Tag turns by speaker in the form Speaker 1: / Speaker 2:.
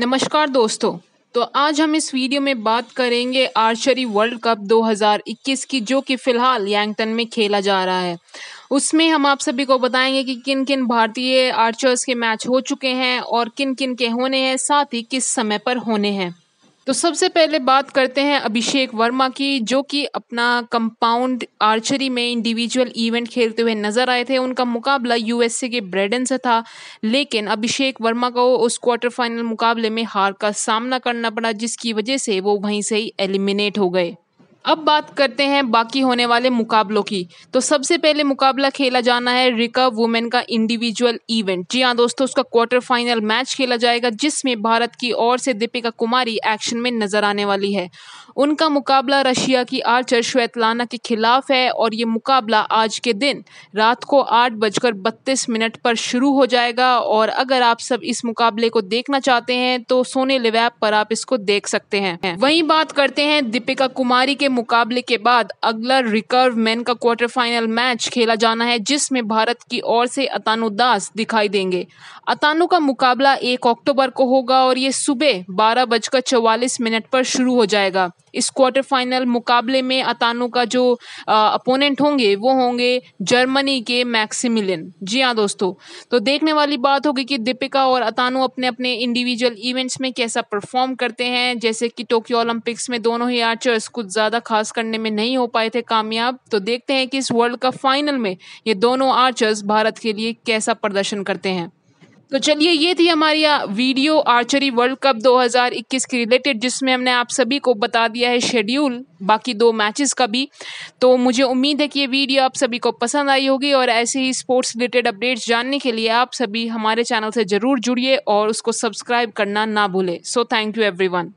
Speaker 1: नमस्कार दोस्तों तो आज हम इस वीडियो में बात करेंगे आर्चरी वर्ल्ड कप 2021 की जो कि फ़िलहाल यांगटन में खेला जा रहा है उसमें हम आप सभी को बताएंगे कि किन किन भारतीय आर्चर्स के मैच हो चुके हैं और किन किन के होने हैं साथ ही किस समय पर होने हैं तो सबसे पहले बात करते हैं अभिषेक वर्मा की जो कि अपना कंपाउंड आर्चरी में इंडिविजुअल इवेंट खेलते हुए नजर आए थे उनका मुकाबला यूएसए के ब्रेडन से था लेकिन अभिषेक वर्मा को उस क्वार्टर फाइनल मुकाबले में हार का सामना करना पड़ा जिसकी वजह से वो वहीं से ही एलिमिनेट हो गए अब बात करते हैं बाकी होने वाले मुकाबलों की तो सबसे पहले मुकाबला खेला जाना है रिका वुमेन का इंडिविजुअल इवेंट जी हाँ दोस्तों उसका क्वार्टर फाइनल मैच खेला जाएगा जिसमें भारत की ओर से दीपिका कुमारी एक्शन में नजर आने वाली है उनका मुकाबला रशिया की आर्चर श्वेतलाना के खिलाफ है और ये मुकाबला आज के दिन रात को आठ बजकर बत्तीस मिनट पर शुरू हो जाएगा और अगर आप सब इस मुकाबले को देखना चाहते हैं तो सोने लिवैप पर आप इसको देख सकते हैं वहीं बात करते हैं दीपिका कुमारी के मुकाबले के बाद अगला रिकर्व मैन का क्वार्टर फाइनल मैच खेला जाना है जिसमें भारत की ओर से अतानु दास दिखाई देंगे अतानु का मुकाबला एक अक्टूबर को होगा और ये सुबह बारह बजकर चौवालीस मिनट पर शुरू हो जाएगा इस क्वार्टर फाइनल मुकाबले में अतानु का जो अपोनेंट होंगे वो होंगे जर्मनी के मैक्सिमिलियन जी हाँ दोस्तों तो देखने वाली बात होगी कि दीपिका और अतानु अपने अपने इंडिविजुअल इवेंट्स में कैसा परफॉर्म करते हैं जैसे कि टोक्यो ओलंपिक्स में दोनों ही आर्चर्स कुछ ज़्यादा ज़्यादा खास करने में नहीं हो पाए थे कामयाब तो देखते हैं कि इस वर्ल्ड कप फाइनल में ये दोनों आर्चर्स भारत के लिए कैसा प्रदर्शन करते हैं तो चलिए ये थी हमारी वीडियो आर्चरी वर्ल्ड कप 2021 के रिलेटेड जिसमें हमने आप सभी को बता दिया है शेड्यूल बाकी दो मैचेस का भी तो मुझे उम्मीद है कि ये वीडियो आप सभी को पसंद आई होगी और ऐसे ही स्पोर्ट्स रिलेटेड अपडेट्स जानने के लिए आप सभी हमारे चैनल से ज़रूर जुड़िए और उसको सब्सक्राइब करना ना भूलें सो थैंक यू एवरी